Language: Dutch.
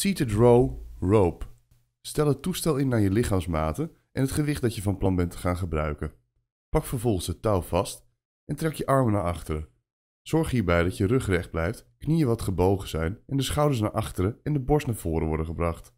Seated Row Rope. Stel het toestel in naar je lichaamsmaten en het gewicht dat je van plan bent te gaan gebruiken. Pak vervolgens het touw vast en trek je armen naar achteren. Zorg hierbij dat je rug recht blijft, knieën wat gebogen zijn en de schouders naar achteren en de borst naar voren worden gebracht.